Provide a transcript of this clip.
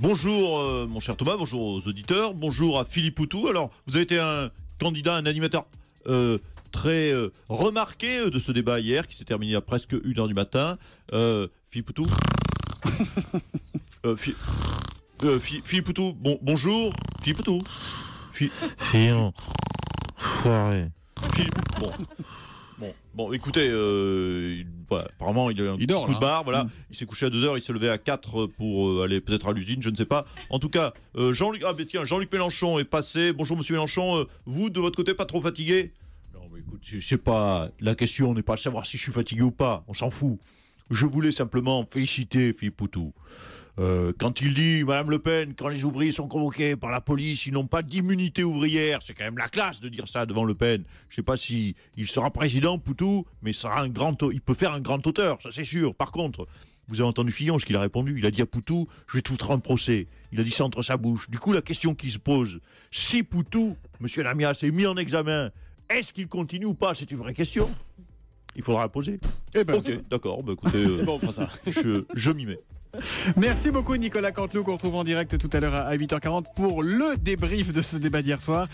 Bonjour euh, mon cher Thomas, bonjour aux auditeurs, bonjour à Philippe Poutou. Alors, vous avez été un candidat, un animateur euh, très euh, remarqué de ce débat hier qui s'est terminé à presque 1h du matin. Philippe Poutou Philippe Poutou, bon, bonjour. Philippe Poutou Philippe. Bon. Bon, bon écoutez, Apparemment, il a un il coup de hein. Voilà. Mm. Il s'est couché à 2h, il s'est levé à 4 pour euh, aller peut-être à l'usine, je ne sais pas. En tout cas, euh, Jean-Luc ah, Jean Mélenchon est passé. Bonjour, monsieur Mélenchon. Euh, vous, de votre côté, pas trop fatigué Non, mais écoute, c'est pas. La question n'est pas de savoir si je suis fatigué ou pas. On s'en fout. Je voulais simplement féliciter Philippe Poutou. Euh, quand il dit, Madame Le Pen, quand les ouvriers sont convoqués par la police, ils n'ont pas d'immunité ouvrière, c'est quand même la classe de dire ça devant Le Pen. Je ne sais pas si il sera président, Poutou, mais sera un grand, il peut faire un grand auteur, ça c'est sûr. Par contre, vous avez entendu Fillon, ce qu'il a répondu. Il a dit à Poutou, je vais tout foutre en procès. Il a dit ça entre sa bouche. Du coup, la question qui se pose, si Poutou, monsieur Lamias, est mis en examen, est-ce qu'il continue ou pas C'est une vraie question il faudra la poser. Eh ben, d'accord, bah, écoutez, euh, ça. je, je m'y mets. Merci beaucoup Nicolas Canteloup qu'on retrouve en direct tout à l'heure à 8h40 pour le débrief de ce débat d'hier soir.